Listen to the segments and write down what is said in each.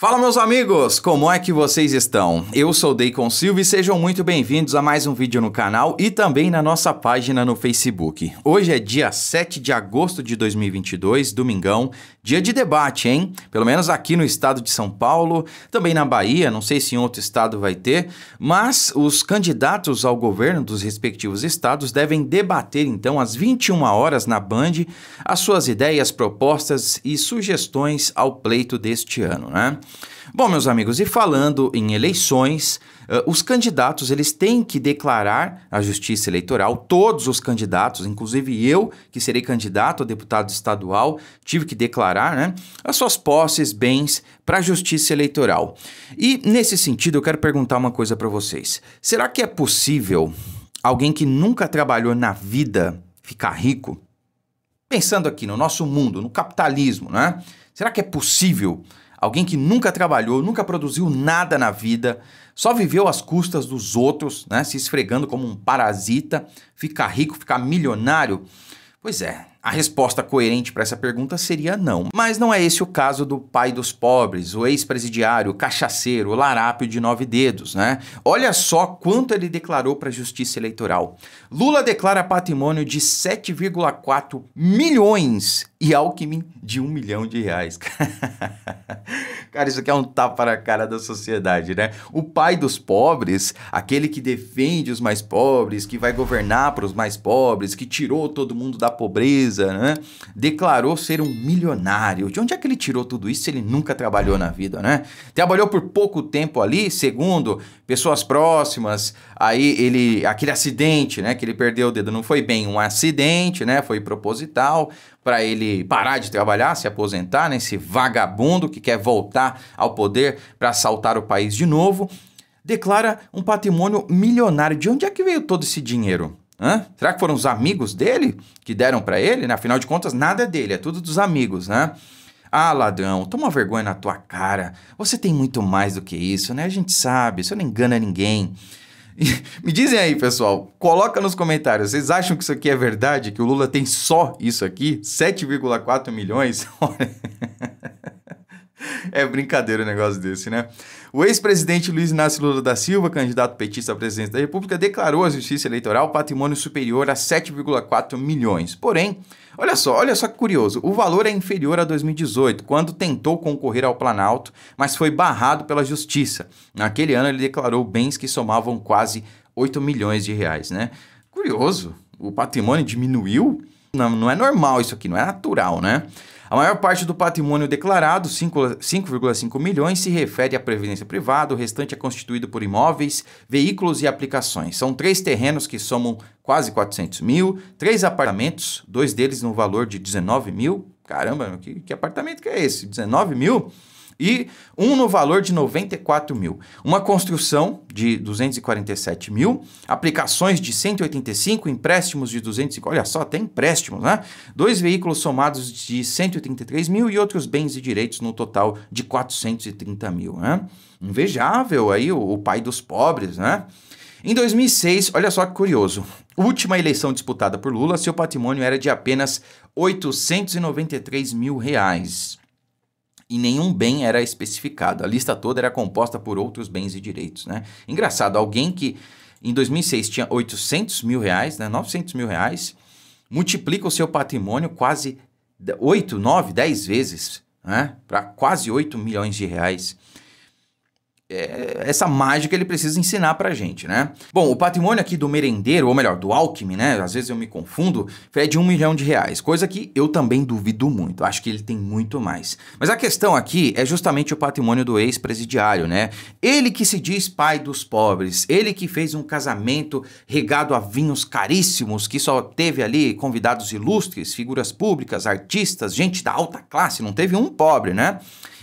Fala meus amigos, como é que vocês estão? Eu sou Deacon Silva e sejam muito bem-vindos a mais um vídeo no canal e também na nossa página no Facebook. Hoje é dia 7 de agosto de 2022, domingão, dia de debate, hein? Pelo menos aqui no estado de São Paulo, também na Bahia, não sei se em outro estado vai ter, mas os candidatos ao governo dos respectivos estados devem debater então às 21 horas na Band as suas ideias, propostas e sugestões ao pleito deste ano, né? Bom, meus amigos, e falando em eleições, uh, os candidatos eles têm que declarar à Justiça Eleitoral, todos os candidatos, inclusive eu, que serei candidato a deputado estadual, tive que declarar né, as suas posses, bens para a Justiça Eleitoral. E nesse sentido, eu quero perguntar uma coisa para vocês: será que é possível alguém que nunca trabalhou na vida ficar rico? Pensando aqui no nosso mundo, no capitalismo, né? Será que é possível alguém que nunca trabalhou, nunca produziu nada na vida, só viveu às custas dos outros, né, se esfregando como um parasita, ficar rico, ficar milionário. Pois é, a resposta coerente para essa pergunta seria não. Mas não é esse o caso do pai dos pobres, o ex-presidiário, o cachaceiro, o larápio de nove dedos, né? Olha só quanto ele declarou para a Justiça Eleitoral. Lula declara patrimônio de 7,4 milhões e Alckmin de um milhão de reais. cara, isso aqui é um tapa na cara da sociedade, né? O pai dos pobres, aquele que defende os mais pobres, que vai governar para os mais pobres, que tirou todo mundo da pobreza, né? Declarou ser um milionário. De onde é que ele tirou tudo isso se ele nunca trabalhou na vida, né? Trabalhou por pouco tempo ali, segundo pessoas próximas, aí ele aquele acidente, né, que ele perdeu o dedo, não foi bem um acidente, né? Foi proposital para ele parar de trabalhar, se aposentar, né, esse vagabundo que quer voltar ao poder para assaltar o país de novo declara um patrimônio milionário. De onde é que veio todo esse dinheiro? Hã? Será que foram os amigos dele que deram para ele? Né? Afinal de contas, nada é dele, é tudo dos amigos, né? Ah, ladrão, toma vergonha na tua cara. Você tem muito mais do que isso, né? A gente sabe, você não engana ninguém. Me dizem aí, pessoal, coloca nos comentários, vocês acham que isso aqui é verdade? Que o Lula tem só isso aqui? 7,4 milhões? Olha é brincadeira o um negócio desse, né? O ex-presidente Luiz Inácio Lula da Silva, candidato petista à presidência da República, declarou à Justiça Eleitoral patrimônio superior a 7,4 milhões. Porém, olha só, olha só que curioso, o valor é inferior a 2018, quando tentou concorrer ao Planalto, mas foi barrado pela Justiça. Naquele ano ele declarou bens que somavam quase 8 milhões de reais, né? Curioso, o patrimônio diminuiu? Não, não é normal isso aqui, não é natural, né? A maior parte do patrimônio declarado, 5,5 milhões, se refere à previdência privada, o restante é constituído por imóveis, veículos e aplicações. São três terrenos que somam quase 400 mil, três apartamentos, dois deles no valor de 19 mil. Caramba, que, que apartamento que é esse? 19 mil? e um no valor de 94 mil. Uma construção de 247 mil, aplicações de 185, empréstimos de 200, olha só, até empréstimos, né? Dois veículos somados de 183 mil e outros bens e direitos no total de 430 mil, né? Invejável aí o, o pai dos pobres, né? Em 2006, olha só que curioso, última eleição disputada por Lula, seu patrimônio era de apenas 893 mil reais e nenhum bem era especificado. A lista toda era composta por outros bens e direitos. Né? Engraçado, alguém que em 2006 tinha 800 mil reais, né, 900 mil reais, multiplica o seu patrimônio quase 8, 9, 10 vezes, né, para quase 8 milhões de reais. É, essa mágica ele precisa ensinar pra gente, né? Bom, o patrimônio aqui do merendeiro, ou melhor, do alquim, né? Às vezes eu me confundo, é de um milhão de reais, coisa que eu também duvido muito, acho que ele tem muito mais. Mas a questão aqui é justamente o patrimônio do ex-presidiário, né? Ele que se diz pai dos pobres, ele que fez um casamento regado a vinhos caríssimos, que só teve ali convidados ilustres, figuras públicas, artistas, gente da alta classe, não teve um pobre, né?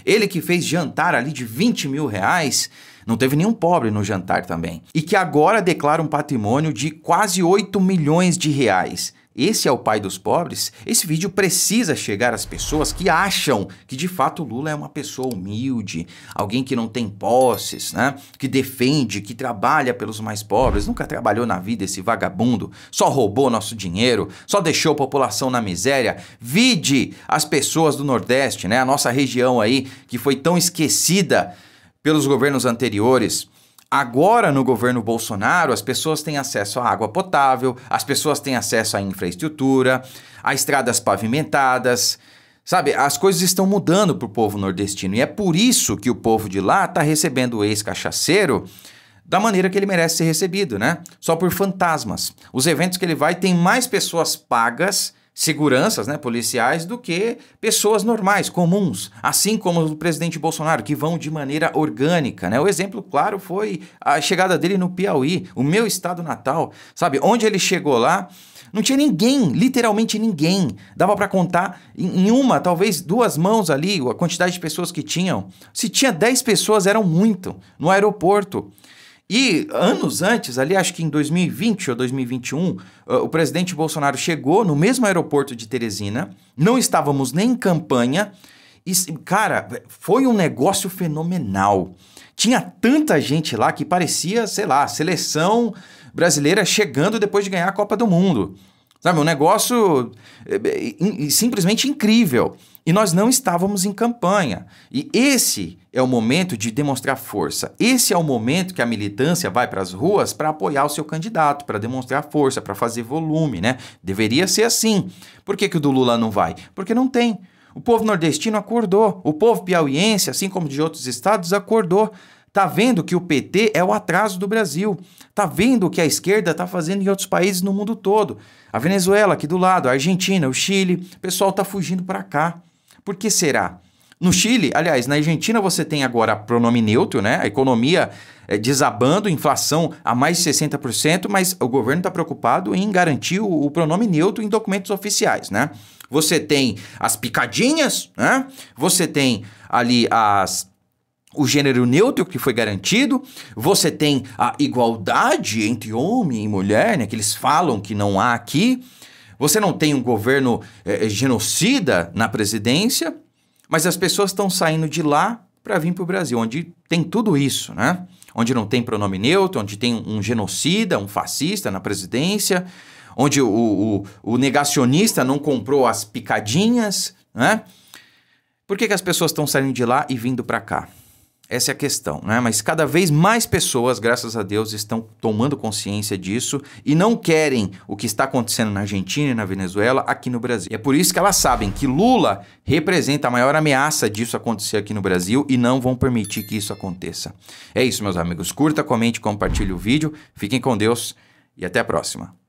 Ele que fez jantar ali de 20 mil reais, não teve nenhum pobre no jantar também. E que agora declara um patrimônio de quase 8 milhões de reais. Esse é o pai dos pobres. Esse vídeo precisa chegar às pessoas que acham que de fato Lula é uma pessoa humilde, alguém que não tem posses, né? Que defende, que trabalha pelos mais pobres. Nunca trabalhou na vida esse vagabundo, só roubou nosso dinheiro, só deixou a população na miséria. Vide as pessoas do Nordeste, né? A nossa região aí que foi tão esquecida pelos governos anteriores. Agora, no governo Bolsonaro, as pessoas têm acesso à água potável, as pessoas têm acesso à infraestrutura, a estradas pavimentadas. Sabe, as coisas estão mudando para o povo nordestino e é por isso que o povo de lá está recebendo o ex-cachaceiro da maneira que ele merece ser recebido, né? Só por fantasmas. Os eventos que ele vai têm mais pessoas pagas seguranças né, policiais do que pessoas normais, comuns, assim como o presidente Bolsonaro, que vão de maneira orgânica. Né? O exemplo claro foi a chegada dele no Piauí, o meu estado natal, sabe? Onde ele chegou lá, não tinha ninguém, literalmente ninguém. Dava para contar em uma, talvez duas mãos ali, a quantidade de pessoas que tinham. Se tinha 10 pessoas, eram muito. No aeroporto. E anos antes, ali acho que em 2020 ou 2021, eh, o presidente Bolsonaro chegou no mesmo aeroporto de Teresina, não estávamos nem em campanha, e, cara, foi um negócio fenomenal. Tinha tanta gente lá que parecia, sei lá, seleção brasileira chegando depois de ganhar a Copa do Mundo. Sabe, um negócio eh, eh, simplesmente incrível. E nós não estávamos em campanha. E esse é o momento de demonstrar força. Esse é o momento que a militância vai para as ruas para apoiar o seu candidato, para demonstrar força, para fazer volume, né? Deveria ser assim. Por que, que o do Lula não vai? Porque não tem. O povo nordestino acordou, o povo piauiense, assim como de outros estados, acordou. Tá vendo que o PT é o atraso do Brasil. Tá vendo o que a esquerda tá fazendo em outros países no mundo todo. A Venezuela aqui do lado, a Argentina, o Chile, o pessoal tá fugindo para cá. Por que será? No Chile, aliás, na Argentina você tem agora pronome neutro, né? A economia é, desabando, inflação a mais de 60%, mas o governo está preocupado em garantir o, o, pronome neutro em documentos oficiais, né? Você tem as picadinhas, né? Você tem ali as o gênero neutro que foi garantido, você tem a igualdade entre homem e mulher, né, que eles falam que não há aqui, você não tem um governo eh, eh, genocida na presidência, mas as pessoas estão saindo de lá para vir para o Brasil, onde tem tudo isso, né? Onde não tem pronome neutro, onde tem um genocida, um fascista na presidência, onde o, o, o negacionista não comprou as picadinhas, né? Por que, que as pessoas estão saindo de lá e vindo para cá? Essa é a questão, né? Mas cada vez mais pessoas, graças a Deus, estão tomando consciência disso e não querem o que está acontecendo na Argentina e na Venezuela aqui no Brasil. E é por isso que elas sabem que Lula representa a maior ameaça disso acontecer aqui no Brasil e não vão permitir que isso aconteça. É isso, meus amigos. Curta, comente, compartilhe o vídeo. Fiquem com Deus e até a próxima.